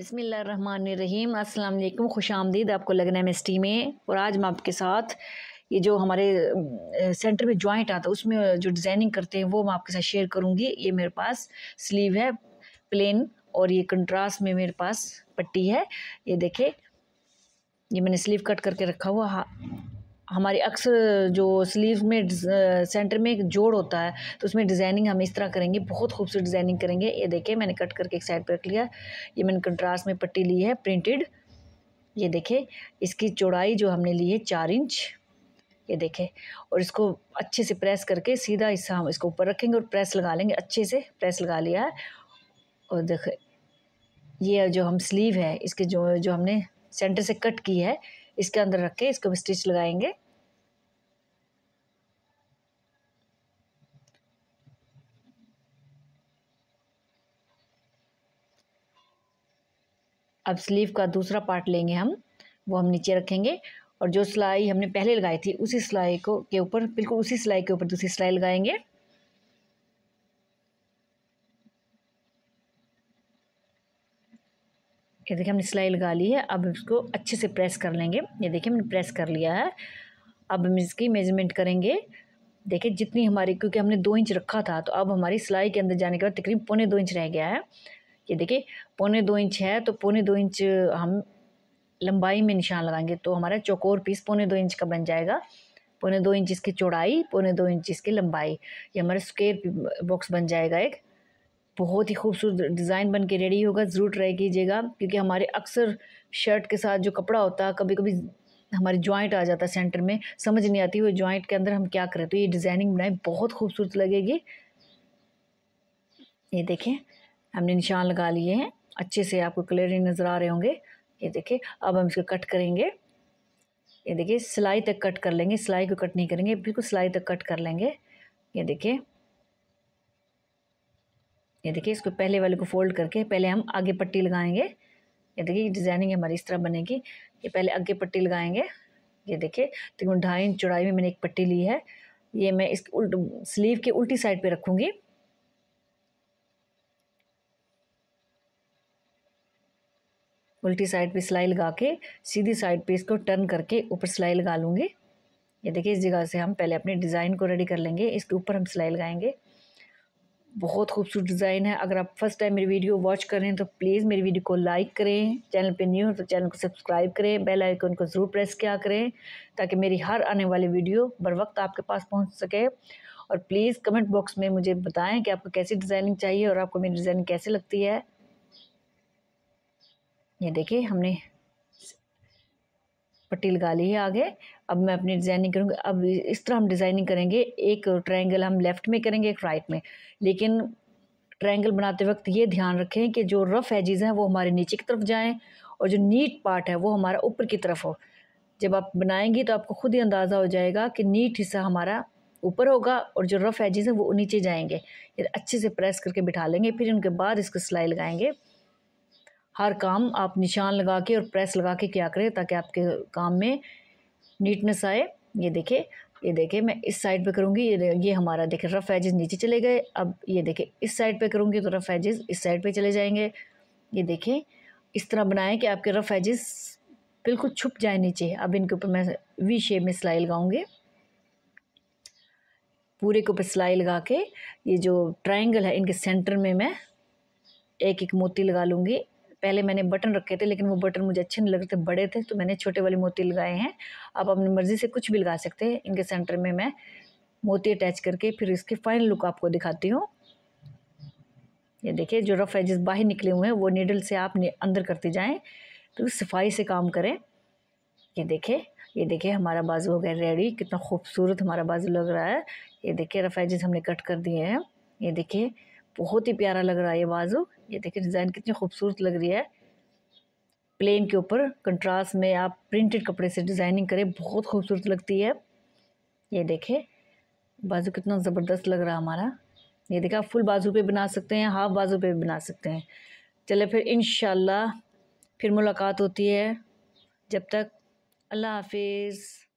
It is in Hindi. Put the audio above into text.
बसमीम अल्लाम खुश आमदीद आपको लगना है मेस्टी में और आज हम आपके साथ ये जो हमारे सेंटर में जॉइंट आता है उसमें जो डिज़ाइनिंग करते हैं वो मैं आपके साथ शेयर करूँगी ये मेरे पास स्लीव है प्लेन और ये कंट्रास्ट में मेरे पास पट्टी है ये देखे ये मैंने स्लीव कट करके रखा हुआ हमारी अक्सर जो स्लीव में सेंटर में एक जोड़ होता है तो उसमें डिज़ाइनिंग हम इस तरह करेंगे बहुत खूबसूरत डिज़ाइनिंग करेंगे ये देखिए मैंने कट करके एक साइड पर रख लिया ये मैंने कंट्रास्ट में पट्टी ली है प्रिंटेड ये देखे इसकी चौड़ाई जो हमने ली है चार इंच ये देखे और इसको अच्छे से प्रेस करके सीधा हिस्सा हम इसको ऊपर रखेंगे और प्रेस लगा लेंगे अच्छे से प्रेस लगा लिया है और देखे ये जो हम स्लीव है इसके जो जो हमने सेंटर से कट की है इसके अंदर रख के इसको भी स्टिच लगाएंगे अब स्लीव का दूसरा पार्ट लेंगे हम वो हम नीचे रखेंगे और जो सिलाई हमने पहले लगाई थी उसी सिलाई को के ऊपर बिल्कुल उसी सिलाई के ऊपर दूसरी सिलाई लगाएंगे ये देखिए हमने सिलाई लगा ली है अब इसको अच्छे से प्रेस कर लेंगे ये देखिए हमने प्रेस कर लिया है अब हम इसकी मेजरमेंट करेंगे देखिए जितनी हमारी क्योंकि हमने दो इंच रखा था तो अब हमारी सिलाई के अंदर जाने के बाद तकरीबन पौने दो इंच रह गया है ये देखिए पौने दो इंच है तो पौने दो इंच हम लंबाई में निशान लगाएंगे तो हमारा चौकोर पीस पौने दो इंच का बन जाएगा पौने दो इंच इसकी चौड़ाई पौने दो इंच इसकी लंबाई ये हमारा स्क्वेयर बॉक्स बन जाएगा एक बहुत ही खूबसूरत डिज़ाइन बन के रेडी होगा ज़रूर ट्राई कीजिएगा क्योंकि हमारे अक्सर शर्ट के साथ जो कपड़ा होता है कभी कभी हमारे जॉइंट आ जाता है सेंटर में समझ नहीं आती वो जॉइंट के अंदर हम क्या करें तो ये डिज़ाइनिंग बनाए बहुत खूबसूरत लगेगी ये देखें हमने निशान लगा लिए हैं अच्छे से आपको क्लियर नज़र आ रहे होंगे ये देखिए अब हम इसको कट करेंगे ये देखिए सिलाई तक कट कर लेंगे सिलाई को कट नहीं करेंगे बिल्कुल सिलाई तक कट कर लेंगे ये देखिए ये देखिए इसको पहले वाले को फोल्ड करके पहले हम आगे पट्टी लगाएंगे ये देखिए डिज़ाइनिंग हमारी इस तरह बनेगी ये पहले आगे पट्टी लगाएंगे ये देखिए तीन ढाई इंच चौड़ाई में मैंने एक पट्टी ली है ये मैं इस उल्ट स्लीव के उल्टी साइड पे रखूँगी उल्टी साइड पे सिलाई लगा के सीधी साइड पे इसको टर्न करके ऊपर सिलाई लगा लूँगी ये देखिए इस जगह से हम पहले अपने डिज़ाइन को रेडी कर लेंगे इसके ऊपर हम सिलाई लगाएंगे बहुत खूबसूरत डिज़ाइन है अगर आप फर्स्ट टाइम मेरी वीडियो वॉच कर रहे हैं तो प्लीज़ मेरी वीडियो को लाइक करें चैनल पे न्यू हो तो चैनल को सब्सक्राइब करें बेल आइकन को ज़रूर प्रेस किया करें ताकि मेरी हर आने वाली वीडियो बर वक्त आपके पास पहुंच सके और प्लीज़ कमेंट बॉक्स में मुझे बताएं कि आपको कैसी डिज़ाइनिंग चाहिए और आपको मेरी डिज़ाइनिंग कैसे लगती है ये देखिए हमने पट्टी लगा ली है आगे अब मैं अपनी डिज़ाइनिंग करूँगी अब इस तरह हम डिज़ाइनिंग करेंगे एक ट्रायंगल हम लेफ़्ट में करेंगे एक राइट में लेकिन ट्रायंगल बनाते वक्त ये ध्यान रखें कि जो रफ़ एजेज़ हैं वो हमारे नीचे की तरफ जाएँ और जो नीट पार्ट है वो हमारा ऊपर की तरफ हो जब आप बनाएंगी तो आपको खुद ही अंदाज़ा हो जाएगा कि नीट हिस्सा हमारा ऊपर होगा और जो रफ़ एजेस हैं वो नीचे जाएंगे ये अच्छे से प्रेस करके बिठा लेंगे फिर उनके बाद इसको सिलाई लगाएंगे हर काम आप निशान लगा के और प्रेस लगा के क्या करें ताकि आपके काम में नीटनेस आए ये देखे ये देखे मैं इस साइड पे करूँगी ये ये हमारा देखे रफ़ एजेस नीचे चले गए अब ये देखे इस साइड पे करूँगी तो रफ़ एजेस इस साइड पे चले जाएंगे ये देखे इस तरह बनाएं कि आपके रफ़ एजेस बिल्कुल छुप जाए नीचे अब इनके ऊपर मैं वी शेप में सिलाई लगाऊँगी पूरे के ऊपर सिलाई लगा के ये जो ट्राइंगल है इनके सेंटर में मैं एक एक मोती लगा लूँगी पहले मैंने बटन रखे थे लेकिन वो बटन मुझे अच्छे नहीं लग रहे थे बड़े थे तो मैंने छोटे वाले मोती लगाए हैं आप अपनी मर्ज़ी से कुछ भी लगा सकते हैं इनके सेंटर में मैं मोती अटैच करके फिर इसके फाइनल लुक आपको दिखाती हूँ ये देखिए जो रफ एजेस बाहर निकले हुए हैं वो नीडल से आप अंदर करते जाएँ तो सफाई से काम करें ये देखें ये देखिए हमारा बाजू हो गया रेडी कितना खूबसूरत हमारा बाजू लग रहा है ये देखिए रफ एजेस हमने कट कर दिए हैं ये देखिए बहुत ही प्यारा लग रहा है ये बाजू ये देखिए डिज़ाइन कितनी खूबसूरत लग रही है प्लेन के ऊपर कंट्रास्ट में आप प्रिंटेड कपड़े से डिज़ाइनिंग करें बहुत खूबसूरत लगती है ये देखें बाजू कितना ज़बरदस्त लग रहा है हमारा ये देखा आप फुल बाजू पे बना सकते हैं हाफ बाजू पे भी बना सकते हैं चले फिर इन फिर मुलाकात होती है जब तक अल्लाह हाफिज़